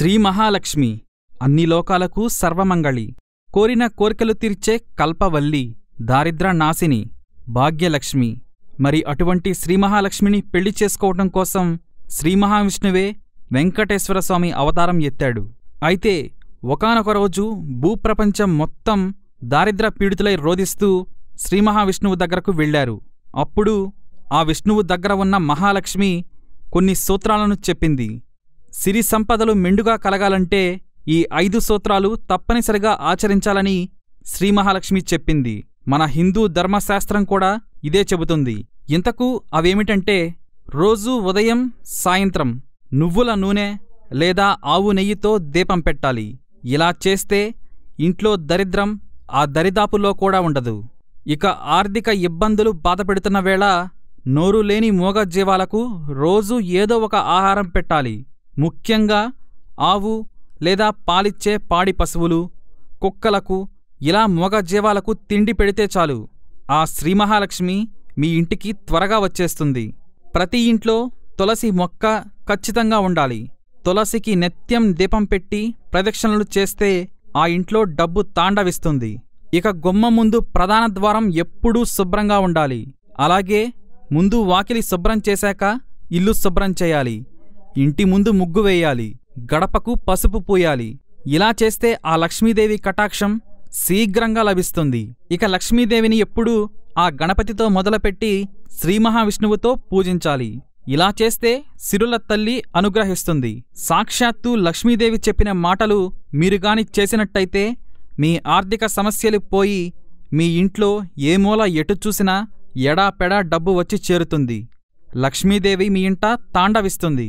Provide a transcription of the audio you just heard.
శ్రీ మహాలక్ష్మి అన్ని లోకాలకు సర్వమంగళి కోరిన కోరికలు తీర్చే కల్పవల్లి దారిద్ర నాసిని భాగ్యలక్ష్మి మరి అటువంటి శ్రీ మహాలక్ష్మిని పెళ్లి చేసుకోవటం కోసం శ్రీ మహావిష్ణువే వెంకటేశ్వరస్వామి అవతారం ఎత్తాడు అయితే ఒకనొక రోజు భూప్రపంచం మొత్తం దారిద్ర పీడితులై రోధిస్తూ శ్రీ మహావిష్ణువు దగ్గరకు వెళ్లారు అప్పుడు ఆ విష్ణువు దగ్గర ఉన్న మహాలక్ష్మి కొన్ని సూత్రాలను చెప్పింది సిరి సంపదలు మెండుగా కలగాలంటే ఈ ఐదు సూత్రాలు తప్పనిసరిగా ఆచరించాలని శ్రీమహాలక్ష్మి చెప్పింది మన హిందూ ధర్మశాస్త్రం కూడా ఇదే చెబుతుంది ఇంతకు అవేమిటంటే రోజూ ఉదయం సాయంత్రం నువ్వుల నూనె లేదా ఆవు నెయ్యితో దీపం పెట్టాలి ఇలా చేస్తే ఇంట్లో దరిద్రం ఆ దరిదాపులో కూడా ఉండదు ఇక ఆర్థిక ఇబ్బందులు బాధపెడుతున్న వేళ నోరు లేని మూగజీవాలకు రోజూ ఏదో ఒక ఆహారం పెట్టాలి ముఖ్యంగా ఆవు లేదా పాలిచ్చే పాడి పశువులు కుక్కలకు ఇలా మగ జీవాలకు తిండి పెడితే చాలు ఆ శ్రీమహాలక్ష్మి మీ ఇంటికి త్వరగా వచ్చేస్తుంది ప్రతి ఇంట్లో తులసి మొక్క ఖచ్చితంగా ఉండాలి తులసికి నిత్యం దీపం పెట్టి ప్రదక్షిణలు చేస్తే ఆ ఇంట్లో డబ్బు తాండవిస్తుంది ఇక గుమ్మ ముందు ప్రధాన ద్వారం ఎప్పుడూ శుభ్రంగా ఉండాలి అలాగే ముందు వాకిలి శుభ్రం చేశాక ఇల్లు శుభ్రం చేయాలి ఇంటి ముందు ముగ్గు వేయాలి గడపకు పసుపు పూయాలి ఇలా చేస్తే ఆ లక్ష్మీదేవి కటాక్షం శీఘ్రంగా లభిస్తుంది ఇక లక్ష్మీదేవిని ఎప్పుడూ ఆ గణపతితో మొదలుపెట్టి శ్రీమహావిష్ణువుతో పూజించాలి ఇలా చేస్తే సిరుల తల్లి అనుగ్రహిస్తుంది సాక్షాత్తు లక్ష్మీదేవి చెప్పిన మాటలు మీరుగాని చేసినట్టయితే మీ ఆర్థిక సమస్యలు పోయి మీ ఇంట్లో ఏ మూల ఎటు చూసినా ఎడాపెడా డబ్బు వచ్చి చేరుతుంది లక్ష్మీదేవి మీ ఇంట తాండవిస్తుంది